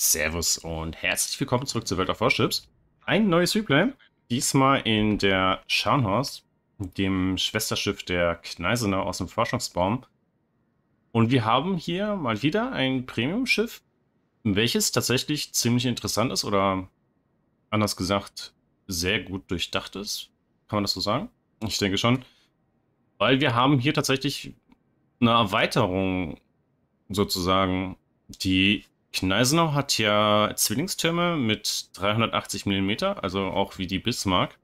Servus und herzlich willkommen zurück zu World of Warships. Ein neues Replay, diesmal in der Scharnhorst, dem Schwesterschiff der Kneisener aus dem Forschungsbaum. Und wir haben hier mal wieder ein Premium-Schiff, welches tatsächlich ziemlich interessant ist oder anders gesagt sehr gut durchdacht ist. Kann man das so sagen? Ich denke schon. Weil wir haben hier tatsächlich eine Erweiterung sozusagen, die Kneisenau hat ja Zwillingstürme mit 380 mm, also auch wie die Bismarck.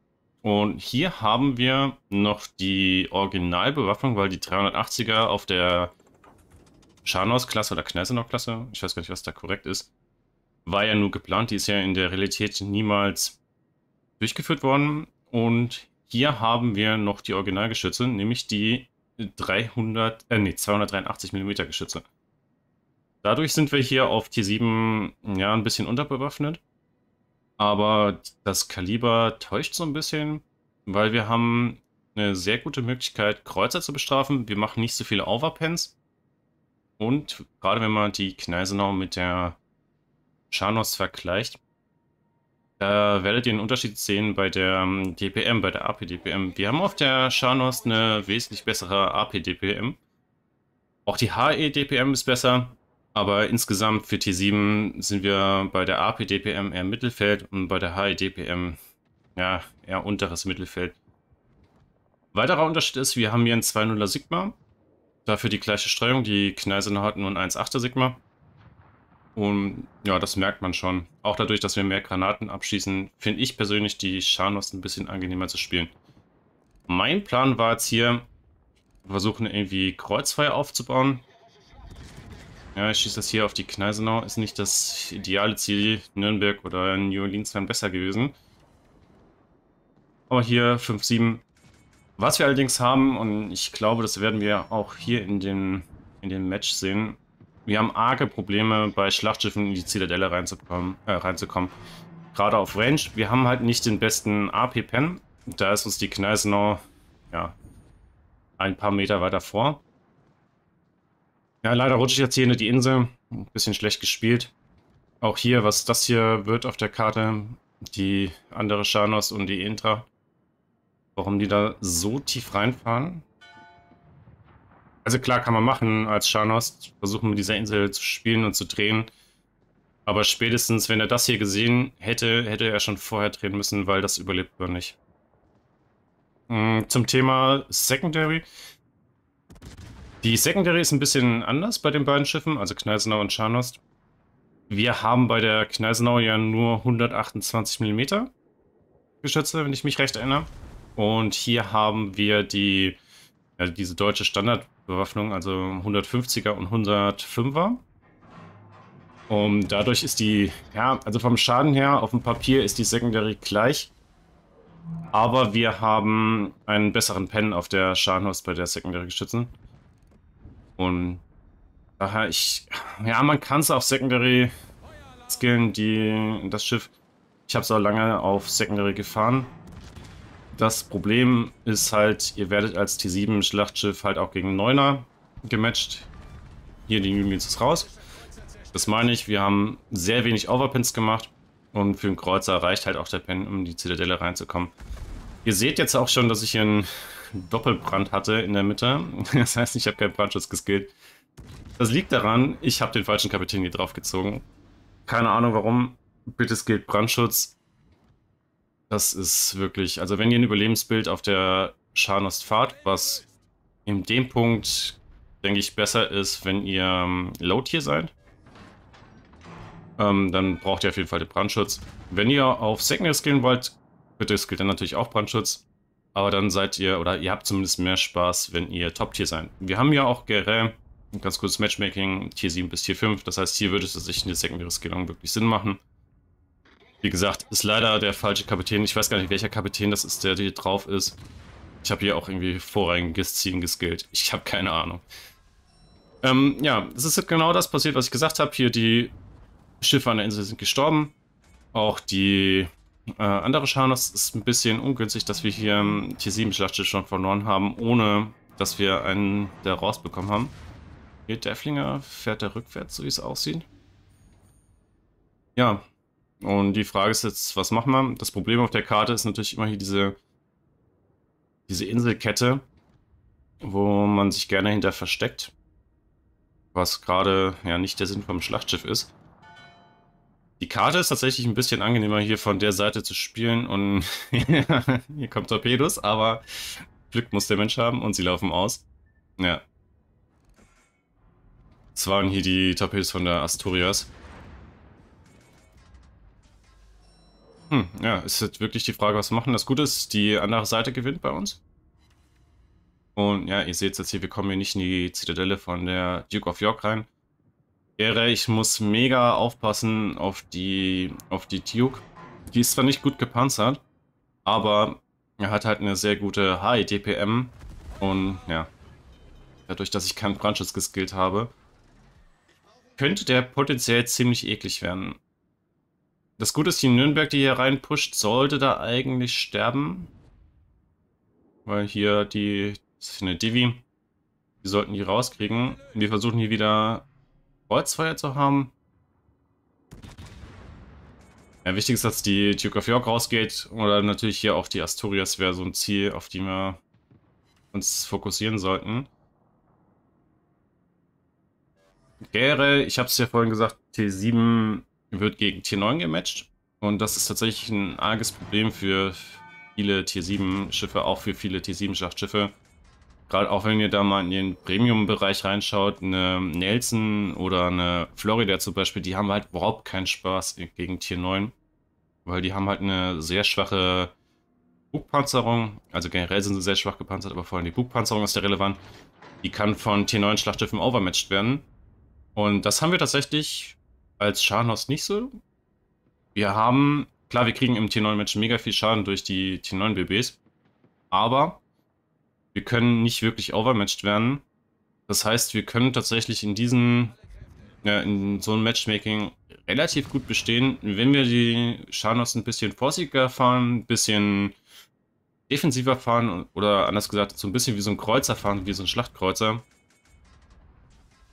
Und hier haben wir noch die Originalbewaffnung, weil die 380er auf der Scharnaus-Klasse oder Kneisenau-Klasse, ich weiß gar nicht, was da korrekt ist, war ja nur geplant. Die ist ja in der Realität niemals durchgeführt worden. Und hier haben wir noch die Originalgeschütze, nämlich die 300, äh, nee, 283 mm Geschütze. Dadurch sind wir hier auf T7 ja ein bisschen unterbewaffnet. Aber das Kaliber täuscht so ein bisschen, weil wir haben eine sehr gute Möglichkeit, Kreuzer zu bestrafen. Wir machen nicht so viele Overpens. Und gerade wenn man die Kneisenau mit der Schanos vergleicht, da werdet ihr einen Unterschied sehen bei der DPM, ähm, bei der AP-DPM. Wir haben auf der Schanos eine wesentlich bessere AP-DPM. Auch die HE-DPM ist besser, aber insgesamt für T7 sind wir bei der AP-DPM eher Mittelfeld und bei der HE-DPM ja, eher unteres Mittelfeld. Weiterer Unterschied ist, wir haben hier ein 2.0er Sigma. Dafür die gleiche Streuung, die Kneisener hat nur ein 1.8er Sigma. Und ja, das merkt man schon. Auch dadurch, dass wir mehr Granaten abschießen, finde ich persönlich die Scharnos ein bisschen angenehmer zu spielen. Mein Plan war jetzt hier, versuchen irgendwie Kreuzfeuer aufzubauen. Ja, ich schieße das hier auf die Kneisenau. Ist nicht das ideale Ziel Nürnberg oder New Orleans wären besser gewesen. Aber hier 5-7. Was wir allerdings haben, und ich glaube, das werden wir auch hier in dem, in dem Match sehen, wir haben arge Probleme, bei Schlachtschiffen in die Zitadelle reinzukommen. Äh, reinzukommen. Gerade auf Range. Wir haben halt nicht den besten AP-Pen. Da ist uns die Kneisenau ja, ein paar Meter weiter vor. Ja, leider rutsche ich jetzt hier in die Insel. Ein bisschen schlecht gespielt. Auch hier, was das hier wird auf der Karte, die andere Shanos und die Intra. Warum die da so tief reinfahren? Also klar kann man machen als Shanos, versuchen mit dieser Insel zu spielen und zu drehen. Aber spätestens, wenn er das hier gesehen hätte, hätte er schon vorher drehen müssen, weil das überlebt er nicht. Hm, zum Thema Secondary. Die Secondary ist ein bisschen anders bei den beiden Schiffen, also Kneisenau und Scharnost. Wir haben bei der Kneisenau ja nur 128 mm Geschütze, wenn ich mich recht erinnere. Und hier haben wir die, ja, diese deutsche Standardbewaffnung, also 150er und 105er. Und dadurch ist die, ja, also vom Schaden her auf dem Papier ist die Secondary gleich. Aber wir haben einen besseren Pen auf der Schadenhorst bei der Secondary Geschützen. Und daher, ich. Ja, man kann es auf Secondary skillen, die, das Schiff. Ich habe es auch lange auf Secondary gefahren. Das Problem ist halt, ihr werdet als T7-Schlachtschiff halt auch gegen Neuner gematcht. Hier, die Numius ist raus. Das meine ich, wir haben sehr wenig Overpins gemacht und für den Kreuzer reicht halt auch der Pen, um die Zitadelle reinzukommen. Ihr seht jetzt auch schon, dass ich hier einen Doppelbrand hatte in der Mitte. Das heißt, ich habe keinen Brandschutz geskillt. Das liegt daran, ich habe den falschen Kapitän hier draufgezogen. Keine Ahnung warum. Bitte skillt Brandschutz. Das ist wirklich... Also wenn ihr ein Überlebensbild auf der Scharnost fahrt, was in dem Punkt, denke ich, besser ist, wenn ihr ähm, Low Tier seid, ähm, dann braucht ihr auf jeden Fall den Brandschutz. Wenn ihr auf Secondary skillen wollt, bitte skillt dann natürlich auch Brandschutz. Aber dann seid ihr, oder ihr habt zumindest mehr Spaß, wenn ihr Top-Tier seid. Wir haben ja auch ein ganz kurzes Matchmaking, Tier 7 bis Tier 5. Das heißt, hier würde es sich der Secondary Skillung wirklich Sinn machen. Wie gesagt, ist leider der falsche Kapitän. Ich weiß gar nicht, welcher Kapitän das ist, der hier drauf ist. Ich habe hier auch irgendwie vorrangiges Ziehen geskillt. Ich habe keine Ahnung. Ähm, ja, es ist genau das passiert, was ich gesagt habe. Hier die Schiffe an der Insel sind gestorben. Auch die äh, andere Scharnos ist ein bisschen ungünstig, dass wir hier ähm, Tier 7 Schlachtschiff schon verloren haben, ohne dass wir einen der rausbekommen haben. Hier Deflinger fährt er rückwärts, so wie es aussieht. Ja, und die Frage ist jetzt, was machen wir? Das Problem auf der Karte ist natürlich immer hier diese, diese Inselkette, wo man sich gerne hinter versteckt. Was gerade ja nicht der Sinn vom Schlachtschiff ist. Die Karte ist tatsächlich ein bisschen angenehmer hier von der Seite zu spielen und hier kommt Torpedos, aber Glück muss der Mensch haben und sie laufen aus. Ja. Das waren hier die Torpedos von der Asturias. Hm, ja, ist jetzt wirklich die Frage, was wir machen. Das Gute ist, die andere Seite gewinnt bei uns. Und ja, ihr seht jetzt hier, wir kommen hier nicht in die Zitadelle von der Duke of York rein wäre, ich muss mega aufpassen auf die, auf die Duke. Die ist zwar nicht gut gepanzert, aber er hat halt eine sehr gute High DPM und ja, dadurch, dass ich keinen Brandschutz geskillt habe, könnte der potenziell ziemlich eklig werden. Das Gute ist, die Nürnberg, die hier reinpusht, sollte da eigentlich sterben. Weil hier die, das ist eine Divi, die sollten die rauskriegen. wir versuchen hier wieder Kreuzfeuer zu haben. Ja, wichtig ist, dass die Duke of York rausgeht. Oder natürlich hier auch die Asturias wäre so ein Ziel, auf die wir uns fokussieren sollten. Gäre, ich habe es ja vorhin gesagt, T7 wird gegen T9 gematcht. Und das ist tatsächlich ein arges Problem für viele T7-Schiffe, auch für viele T7-Schlachtschiffe. Gerade auch wenn ihr da mal in den Premium-Bereich reinschaut, eine Nelson oder eine Florida zum Beispiel, die haben halt überhaupt keinen Spaß gegen Tier 9. Weil die haben halt eine sehr schwache Bugpanzerung. Also generell sind sie sehr schwach gepanzert, aber vor allem die Bugpanzerung ist ja relevant. Die kann von Tier 9 Schlachtschiffen overmatched werden. Und das haben wir tatsächlich als Scharnhaus nicht so. Wir haben, klar, wir kriegen im T9-Match mega viel Schaden durch die T9-BBs, aber wir können nicht wirklich overmatched werden. Das heißt, wir können tatsächlich in diesem, ja, in so einem Matchmaking relativ gut bestehen, wenn wir die Shanos ein bisschen vorsichtiger fahren, ein bisschen defensiver fahren oder anders gesagt, so ein bisschen wie so ein Kreuzer fahren, wie so ein Schlachtkreuzer.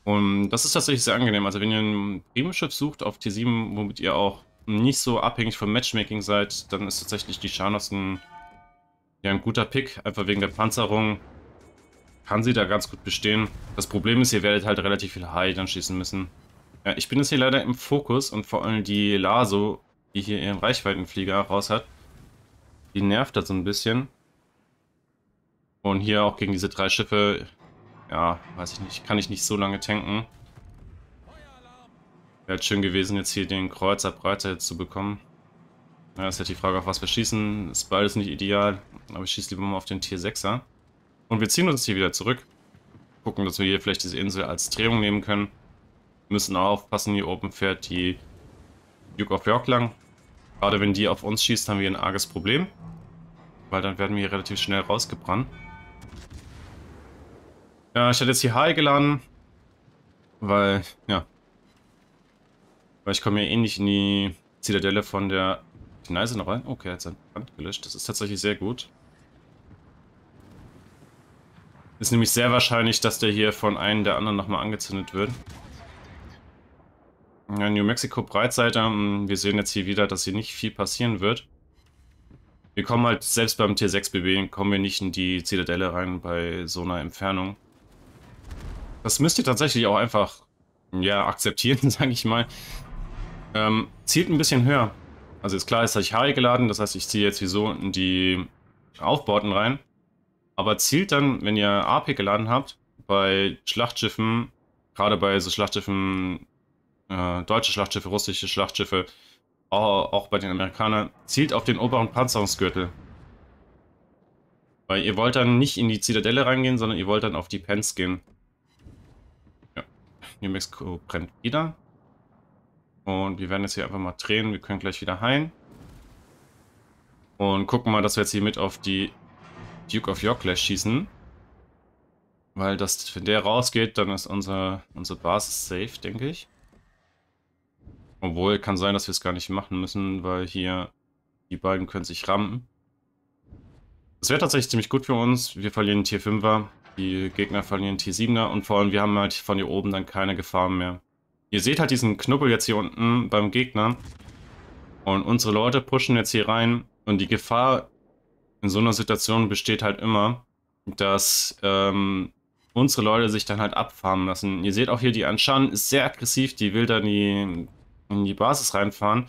Und das ist tatsächlich sehr angenehm. Also wenn ihr ein premium sucht auf T7, womit ihr auch nicht so abhängig vom Matchmaking seid, dann ist tatsächlich die Shanos ein ja, ein guter Pick, einfach wegen der Panzerung. Kann sie da ganz gut bestehen. Das Problem ist, ihr werdet halt relativ viel High dann schießen müssen. Ja, ich bin jetzt hier leider im Fokus und vor allem die Laso, die hier ihren Reichweitenflieger raus hat, die nervt das so ein bisschen. Und hier auch gegen diese drei Schiffe, ja, weiß ich nicht, kann ich nicht so lange tanken. Wäre halt schön gewesen, jetzt hier den Kreuzerbreiter jetzt zu bekommen. Ja, ist ja halt die Frage, auf was wir schießen. Ist beides nicht ideal, aber ich schieße lieber mal auf den Tier 6er. Und wir ziehen uns hier wieder zurück. Gucken, dass wir hier vielleicht diese Insel als Drehung nehmen können. Müssen auch aufpassen, hier oben fährt die Duke of York lang. Gerade wenn die auf uns schießt, haben wir ein arges Problem. Weil dann werden wir hier relativ schnell rausgebrannt. Ja, ich hatte jetzt hier High geladen. Weil, ja. Weil ich komme hier eh nicht in die Zitadelle von der die Neiße noch rein? Okay, er hat sein Brand gelöscht. Das ist tatsächlich sehr gut. Ist nämlich sehr wahrscheinlich, dass der hier von einem der anderen nochmal angezündet wird. Ja, New Mexico Breitseite. Hm, wir sehen jetzt hier wieder, dass hier nicht viel passieren wird. Wir kommen halt, selbst beim Tier 6 bb kommen wir nicht in die Zitadelle rein bei so einer Entfernung. Das müsst ihr tatsächlich auch einfach, ja, akzeptieren, sage ich mal. Ähm, zielt ein bisschen höher. Also ist klar, jetzt habe ich Harry geladen, das heißt, ich ziehe jetzt wieso die Aufbauten rein. Aber zielt dann, wenn ihr AP geladen habt, bei Schlachtschiffen, gerade bei so Schlachtschiffen, äh, deutsche Schlachtschiffe, russische Schlachtschiffe, auch, auch bei den Amerikanern, zielt auf den oberen Panzerungsgürtel. Weil ihr wollt dann nicht in die Zitadelle reingehen, sondern ihr wollt dann auf die Pens gehen. Ja, New Mexico brennt wieder. Und wir werden jetzt hier einfach mal drehen. Wir können gleich wieder heilen. Und gucken mal, dass wir jetzt hier mit auf die Duke of York gleich schießen. Weil das, wenn der rausgeht, dann ist unsere, unsere Basis safe, denke ich. Obwohl, kann sein, dass wir es gar nicht machen müssen, weil hier die beiden können sich rampen. Das wäre tatsächlich ziemlich gut für uns. Wir verlieren Tier 5er, die Gegner verlieren Tier 7er und vor allem wir haben halt von hier oben dann keine Gefahren mehr. Ihr seht halt diesen Knubbel jetzt hier unten beim Gegner. Und unsere Leute pushen jetzt hier rein. Und die Gefahr in so einer Situation besteht halt immer, dass ähm, unsere Leute sich dann halt abfarmen lassen. Ihr seht auch hier, die Anshan ist sehr aggressiv. Die will dann die, in die Basis reinfahren.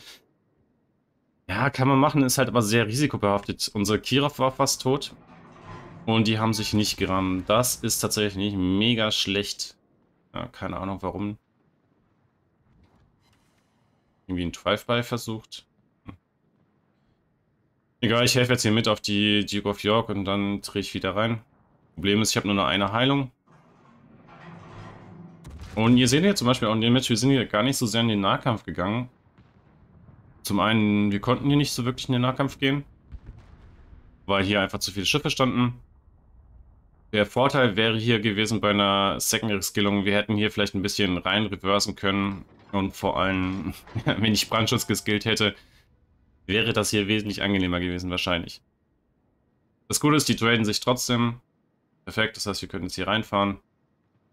Ja, kann man machen, ist halt aber sehr risikobehaftet. Unser Kirov war fast tot. Und die haben sich nicht gerammt. Das ist tatsächlich mega schlecht. Ja, keine Ahnung warum irgendwie ein Drive-By versucht. Hm. Egal, ich helfe jetzt hier mit auf die Duke of York und dann drehe ich wieder rein. Problem ist, ich habe nur noch eine Heilung. Und ihr seht hier zum Beispiel auch in dem Match, wir sind hier gar nicht so sehr in den Nahkampf gegangen. Zum einen, wir konnten hier nicht so wirklich in den Nahkampf gehen, weil hier einfach zu viele Schiffe standen. Der Vorteil wäre hier gewesen bei einer Secondary-Skillung, wir hätten hier vielleicht ein bisschen rein reversen können und vor allem, wenn ich Brandschutz geskillt hätte, wäre das hier wesentlich angenehmer gewesen wahrscheinlich. Das Gute ist, die traden sich trotzdem. Perfekt, das heißt, wir können jetzt hier reinfahren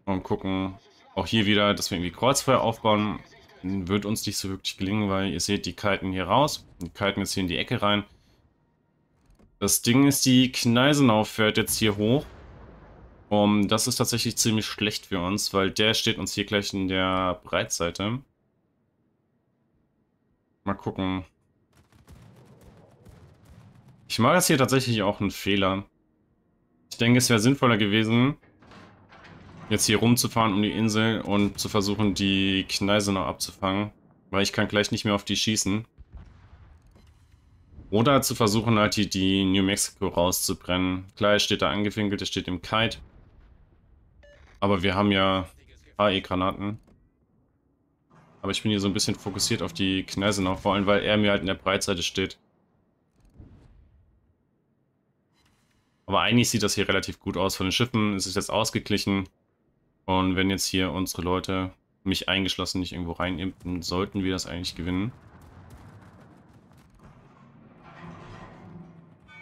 und gucken. Auch hier wieder, dass wir irgendwie Kreuzfeuer aufbauen. Wird uns nicht so wirklich gelingen, weil ihr seht, die kalten hier raus. Die kalten jetzt hier in die Ecke rein. Das Ding ist, die Kneisenau fährt jetzt hier hoch. Um, das ist tatsächlich ziemlich schlecht für uns, weil der steht uns hier gleich in der Breitseite. Mal gucken. Ich mache jetzt hier tatsächlich auch einen Fehler. Ich denke, es wäre sinnvoller gewesen, jetzt hier rumzufahren um die Insel und zu versuchen, die Kneise noch abzufangen. Weil ich kann gleich nicht mehr auf die schießen. Oder zu versuchen, halt die, die New Mexico rauszubrennen. Klar, er steht da angefinkelt, er steht im Kite. Aber wir haben ja AE-Granaten. Aber ich bin hier so ein bisschen fokussiert auf die Knäse noch, vor allem weil er mir halt in der Breitseite steht. Aber eigentlich sieht das hier relativ gut aus. Von den Schiffen Es ist jetzt ausgeglichen. Und wenn jetzt hier unsere Leute, mich eingeschlossen, nicht irgendwo reinimpfen, sollten wir das eigentlich gewinnen.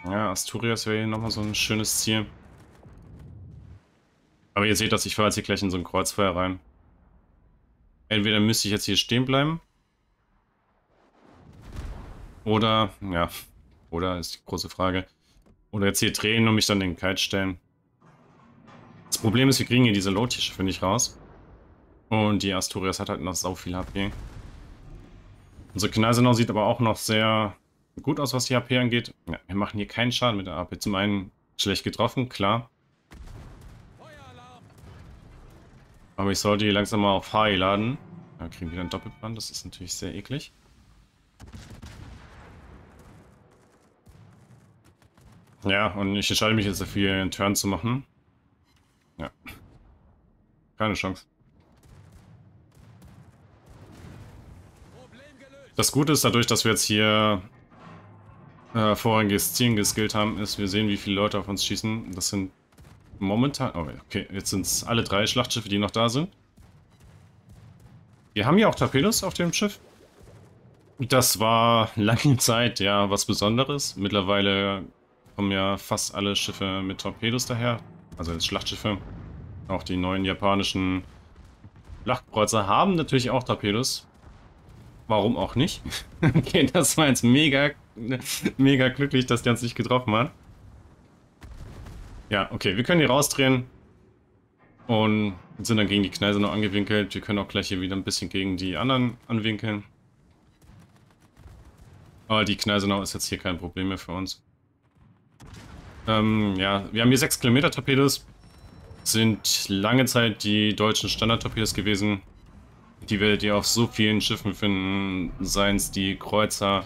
Ja, Asturias wäre hier nochmal so ein schönes Ziel. Aber ihr seht das, ich fahre jetzt hier gleich in so ein Kreuzfeuer rein. Entweder müsste ich jetzt hier stehen bleiben. Oder, ja, oder ist die große Frage. Oder jetzt hier drehen und mich dann in den Kite stellen. Das Problem ist, wir kriegen hier diese Lotische tier schiffe nicht raus. Und die Asturias hat halt noch so viel HP. Unser Knallsenau sieht aber auch noch sehr gut aus, was die HP angeht. Ja, wir machen hier keinen Schaden mit der AP. Zum einen schlecht getroffen, klar. Aber ich sollte die langsam mal auf High laden. Da kriegen wir wieder einen Doppelbrand, das ist natürlich sehr eklig. Ja, und ich entscheide mich jetzt dafür, einen Turn zu machen. Ja. Keine Chance. Das Gute ist, dadurch, dass wir jetzt hier äh, vorrangiges Zielen geskillt haben, ist, wir sehen, wie viele Leute auf uns schießen. Das sind momentan... Oh, okay, jetzt sind es alle drei Schlachtschiffe, die noch da sind. Wir haben ja auch Torpedos auf dem Schiff. Das war lange Zeit ja was Besonderes. Mittlerweile kommen ja fast alle Schiffe mit Torpedos daher. Also als Schlachtschiffe. Auch die neuen japanischen Schlachtkreuzer haben natürlich auch Torpedos. Warum auch nicht? okay, das war jetzt mega, mega glücklich, dass der uns nicht getroffen hat. Ja, okay, wir können die rausdrehen. Und sind dann gegen die Kneise noch angewinkelt. Wir können auch gleich hier wieder ein bisschen gegen die anderen anwinkeln. Aber die Kneisenau ist jetzt hier kein Problem mehr für uns. Ähm, ja, wir haben hier 6 Kilometer Torpedos. Sind lange Zeit die deutschen Standard-Torpedos gewesen. Die werdet ihr auf so vielen Schiffen finden, seien es die Kreuzer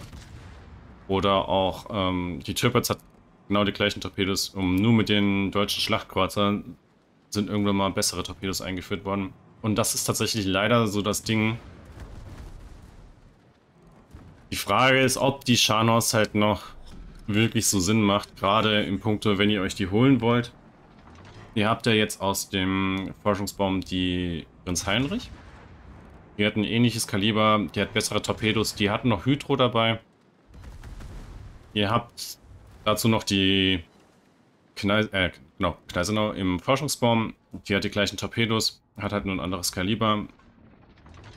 oder auch ähm, die Türpitz hat genau die gleichen Torpedos um. Nur mit den deutschen Schlachtkreuzern sind irgendwann mal bessere Torpedos eingeführt worden. Und das ist tatsächlich leider so das Ding. Die Frage ist, ob die Scharnaus halt noch wirklich so Sinn macht, gerade im Punkto, wenn ihr euch die holen wollt. Ihr habt ja jetzt aus dem Forschungsbaum die Prinz Heinrich. Die hat ein ähnliches Kaliber, die hat bessere Torpedos, die hatten noch Hydro dabei. Ihr habt Dazu noch die Kneis äh, genau, Kneisenau im Forschungsbaum. Die hat die gleichen Torpedos, hat halt nur ein anderes Kaliber.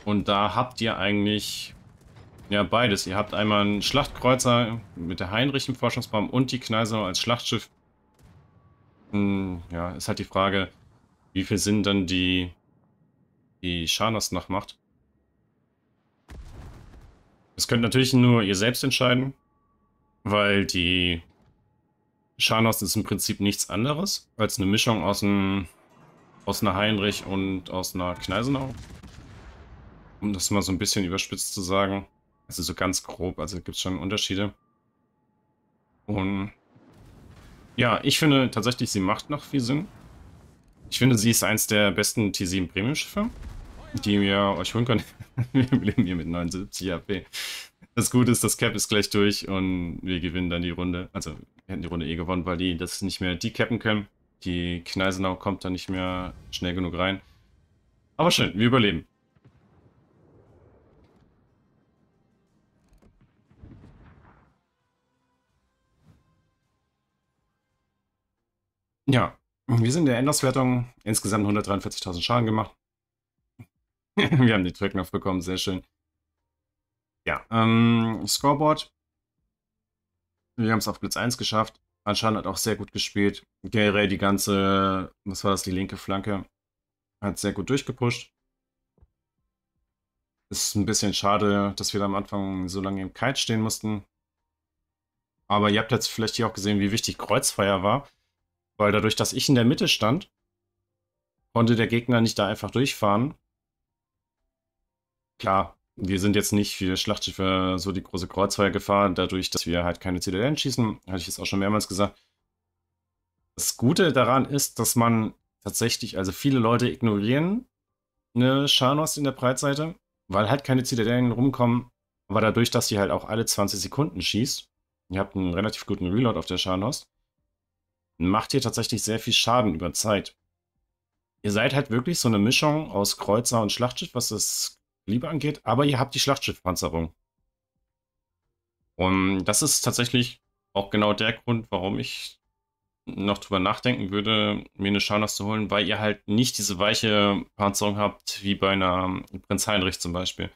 Und da habt ihr eigentlich ja beides. Ihr habt einmal einen Schlachtkreuzer mit der Heinrich im Forschungsbaum und die Kneisenau als Schlachtschiff. Hm, ja, ist halt die Frage, wie viel Sinn dann die, die Schanas noch macht. Das könnt natürlich nur ihr selbst entscheiden, weil die Scharnos ist im Prinzip nichts anderes als eine Mischung aus, ein, aus einer Heinrich und aus einer Kneisenau. Um das mal so ein bisschen überspitzt zu sagen. Also so ganz grob, also gibt es schon Unterschiede. Und ja, ich finde tatsächlich, sie macht noch viel Sinn. Ich finde, sie ist eins der besten T7 Premium-Schiffe, die ihr euch holen könnt. Wir leben hier mit 79 AP. Das Gute ist, das Cap ist gleich durch und wir gewinnen dann die Runde. Also wir hätten die Runde eh gewonnen, weil die das nicht mehr cappen können. Die Kneisenau kommt da nicht mehr schnell genug rein. Aber schön, wir überleben. Ja, wir sind in der Endloswertung insgesamt 143.000 Schaden gemacht. wir haben den Track bekommen, sehr schön. Ja, ähm, Scoreboard. Wir haben es auf Blitz 1 geschafft. Anscheinend hat auch sehr gut gespielt. Generell die ganze, was war das, die linke Flanke, hat sehr gut durchgepusht. Ist ein bisschen schade, dass wir da am Anfang so lange im Kite stehen mussten. Aber ihr habt jetzt vielleicht hier auch gesehen, wie wichtig Kreuzfeuer war. Weil dadurch, dass ich in der Mitte stand, konnte der Gegner nicht da einfach durchfahren. Klar, wir sind jetzt nicht für Schlachtschiffe so die große Kreuzfeuergefahr, dadurch, dass wir halt keine Zitadellen schießen, hatte ich jetzt auch schon mehrmals gesagt. Das Gute daran ist, dass man tatsächlich, also viele Leute ignorieren eine Scharnost in der Breitseite, weil halt keine Zitadellen rumkommen, aber dadurch, dass sie halt auch alle 20 Sekunden schießt, ihr habt einen relativ guten Reload auf der Scharnost, macht ihr tatsächlich sehr viel Schaden über Zeit. Ihr seid halt wirklich so eine Mischung aus Kreuzer und Schlachtschiff, was das Liebe angeht, aber ihr habt die Schlachtschiffpanzerung. Und das ist tatsächlich auch genau der Grund, warum ich noch drüber nachdenken würde, mir eine Schauners zu holen, weil ihr halt nicht diese weiche Panzerung habt, wie bei einer äh, Prinz Heinrich zum Beispiel.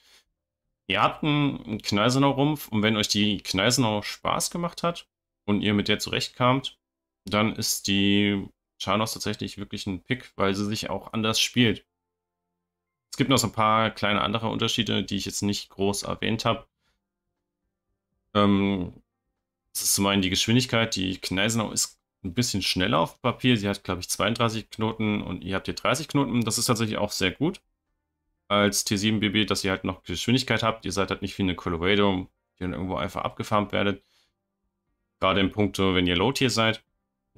Ihr habt einen Kneisenau-Rumpf und wenn euch die Kneisenau Spaß gemacht hat und ihr mit der zurechtkamt, dann ist die Schanos tatsächlich wirklich ein Pick, weil sie sich auch anders spielt. Es gibt noch so ein paar kleine andere Unterschiede, die ich jetzt nicht groß erwähnt habe. Ähm, das ist zum einen die Geschwindigkeit. Die Kneisenau ist ein bisschen schneller auf Papier. Sie hat, glaube ich, 32 Knoten und ihr habt hier 30 Knoten. Das ist tatsächlich auch sehr gut als T7BB, dass ihr halt noch Geschwindigkeit habt. Ihr seid halt nicht wie eine Colorado, die dann irgendwo einfach abgefarmt werdet. Gerade im Punkto, wenn ihr Low-Tier seid.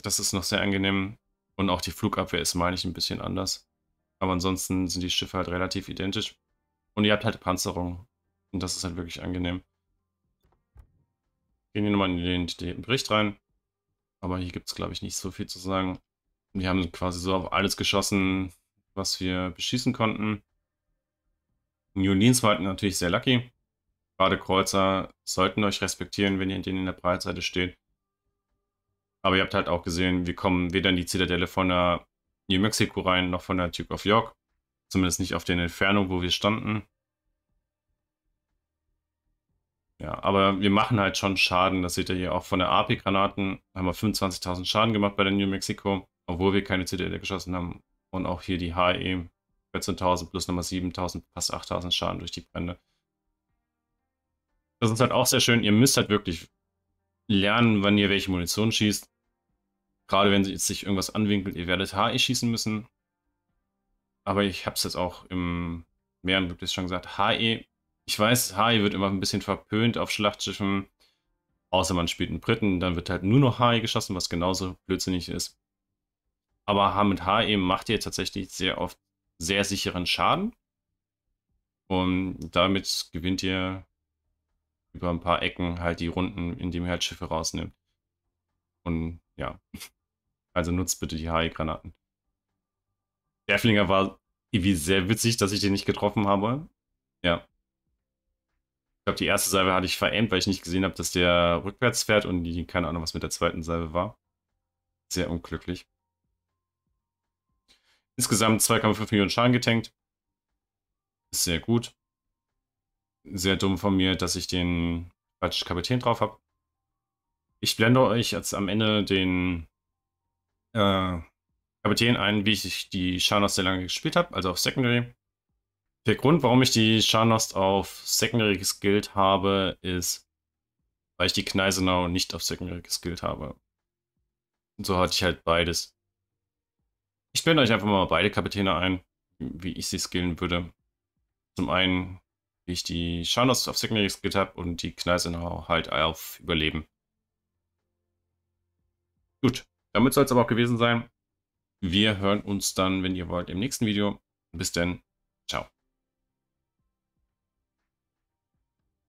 Das ist noch sehr angenehm. Und auch die Flugabwehr ist, meine ich, ein bisschen anders. Aber ansonsten sind die Schiffe halt relativ identisch. Und ihr habt halt Panzerung. Und das ist halt wirklich angenehm. Gehen wir nochmal in den, den Bericht rein. Aber hier gibt es, glaube ich, nicht so viel zu sagen. Wir haben quasi so auf alles geschossen, was wir beschießen konnten. New Orleans war halt natürlich sehr lucky. Gerade Kreuzer sollten euch respektieren, wenn ihr denen in der Breitseite steht. Aber ihr habt halt auch gesehen, wir kommen weder in die Zitadelle von der New Mexico rein, noch von der Duke of York. Zumindest nicht auf den Entfernungen, wo wir standen. Ja, aber wir machen halt schon Schaden. Das seht ihr hier auch von der AP-Granaten. Haben wir 25.000 Schaden gemacht bei der New Mexico, obwohl wir keine Zitadelle geschossen haben. Und auch hier die HE 14.000 plus nochmal 7.000, fast 8.000 Schaden durch die Brände. Das ist halt auch sehr schön. Ihr müsst halt wirklich lernen, wann ihr welche Munition schießt. Gerade wenn sich jetzt irgendwas anwinkelt, ihr werdet HE schießen müssen. Aber ich habe es jetzt auch im mehreren Videos schon gesagt. HE, ich weiß, HE wird immer ein bisschen verpönt auf Schlachtschiffen. Außer man spielt einen Briten, dann wird halt nur noch HE geschossen, was genauso blödsinnig ist. Aber e mit HE macht ihr tatsächlich sehr oft sehr sicheren Schaden. Und damit gewinnt ihr über ein paar Ecken halt die Runden, indem ihr halt Schiffe rausnimmt. Und ja. Also nutzt bitte die HE-Granaten. Der Flinger war irgendwie sehr witzig, dass ich den nicht getroffen habe. Ja. Ich glaube, die erste Salve hatte ich verämt, weil ich nicht gesehen habe, dass der rückwärts fährt und die, keine Ahnung, was mit der zweiten Salve war. Sehr unglücklich. Insgesamt 2,5 Millionen Schaden getankt. Ist sehr gut. Sehr dumm von mir, dass ich den falschen Kapitän drauf habe. Ich blende euch jetzt am Ende den äh, Kapitän ein, wie ich die Sharnost sehr lange gespielt habe, also auf Secondary. Der Grund, warum ich die Sharnost auf Secondary geskillt habe, ist, weil ich die Kneisenau nicht auf Secondary geskillt habe. Und so hatte ich halt beides. Ich blende euch einfach mal beide Kapitäne ein, wie ich sie skillen würde. Zum einen, wie ich die Sharnost auf Secondary geskillt habe und die Kneisenau halt auf Überleben. Gut, damit soll es aber auch gewesen sein. Wir hören uns dann, wenn ihr wollt, im nächsten Video. Bis dann. Ciao.